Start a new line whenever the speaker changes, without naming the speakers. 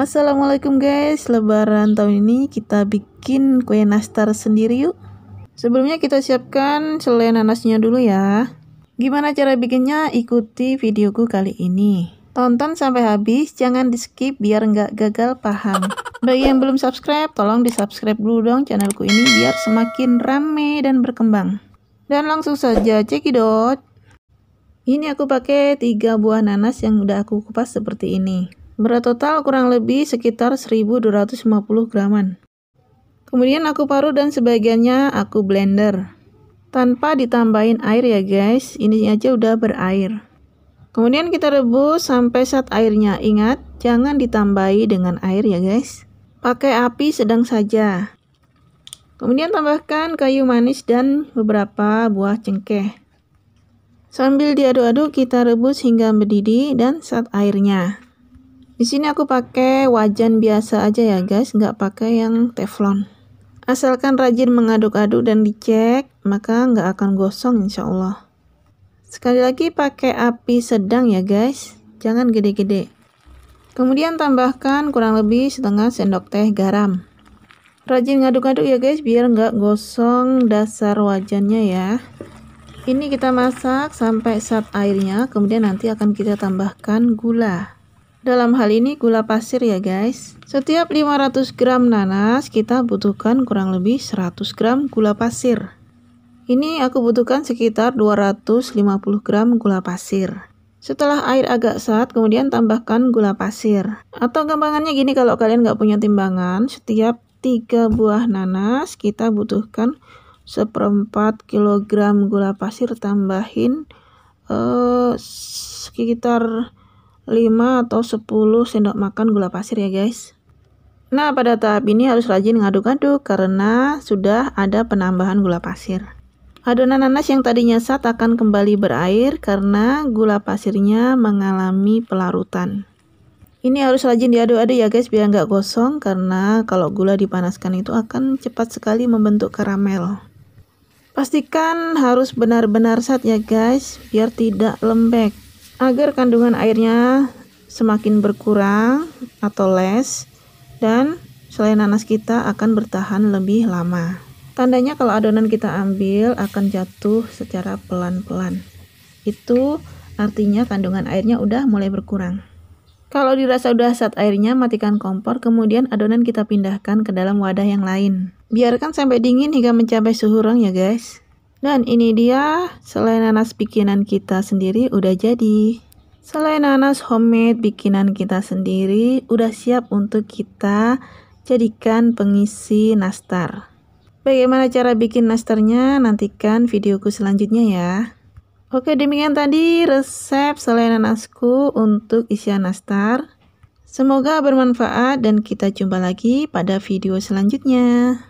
Assalamualaikum guys, lebaran tahun ini kita bikin kue nastar sendiri yuk. Sebelumnya kita siapkan selai nanasnya dulu ya. Gimana cara bikinnya? Ikuti videoku kali ini. Tonton sampai habis, jangan di skip biar nggak gagal paham. Bagi yang belum subscribe, tolong di subscribe dulu dong channelku ini biar semakin rame dan berkembang. Dan langsung saja cekidot. Ini aku pakai 3 buah nanas yang udah aku kupas seperti ini. Berat total kurang lebih sekitar 1250 graman. Kemudian aku paruh dan sebagiannya aku blender. Tanpa ditambahin air ya guys, ini aja udah berair. Kemudian kita rebus sampai saat airnya. Ingat, jangan ditambahi dengan air ya guys. Pakai api sedang saja. Kemudian tambahkan kayu manis dan beberapa buah cengkeh. Sambil diaduk-aduk kita rebus hingga mendidih dan saat airnya. Di sini aku pakai wajan biasa aja ya guys, nggak pakai yang teflon. Asalkan rajin mengaduk-aduk dan dicek, maka nggak akan gosong insya Allah. Sekali lagi pakai api sedang ya guys, jangan gede-gede. Kemudian tambahkan kurang lebih setengah sendok teh garam. Rajin ngaduk-aduk ya guys, biar nggak gosong dasar wajannya ya. Ini kita masak sampai sap airnya, kemudian nanti akan kita tambahkan gula. Dalam hal ini gula pasir ya guys. Setiap 500 gram nanas kita butuhkan kurang lebih 100 gram gula pasir. Ini aku butuhkan sekitar 250 gram gula pasir. Setelah air agak saat, kemudian tambahkan gula pasir. Atau gampangannya gini kalau kalian nggak punya timbangan, setiap 3 buah nanas kita butuhkan seperempat kilogram gula pasir tambahin eh, sekitar 5 atau 10 sendok makan gula pasir ya guys. Nah pada tahap ini harus rajin ngaduk-aduk karena sudah ada penambahan gula pasir. Adonan nanas yang tadinya sat akan kembali berair karena gula pasirnya mengalami pelarutan. Ini harus rajin diaduk-aduk ya guys biar nggak gosong karena kalau gula dipanaskan itu akan cepat sekali membentuk karamel. Pastikan harus benar-benar sat ya guys biar tidak lembek agar kandungan airnya semakin berkurang atau less dan selai nanas kita akan bertahan lebih lama. Tandanya kalau adonan kita ambil akan jatuh secara pelan-pelan. Itu artinya kandungan airnya udah mulai berkurang. Kalau dirasa udah saat airnya, matikan kompor, kemudian adonan kita pindahkan ke dalam wadah yang lain. Biarkan sampai dingin hingga mencapai suhu rang ya guys. Dan ini dia selai nanas bikinan kita sendiri udah jadi. Selai nanas homemade bikinan kita sendiri udah siap untuk kita jadikan pengisi nastar. Bagaimana cara bikin nastarnya? Nantikan videoku selanjutnya ya. Oke, demikian tadi resep selai nanasku untuk isian nastar. Semoga bermanfaat dan kita jumpa lagi pada video selanjutnya.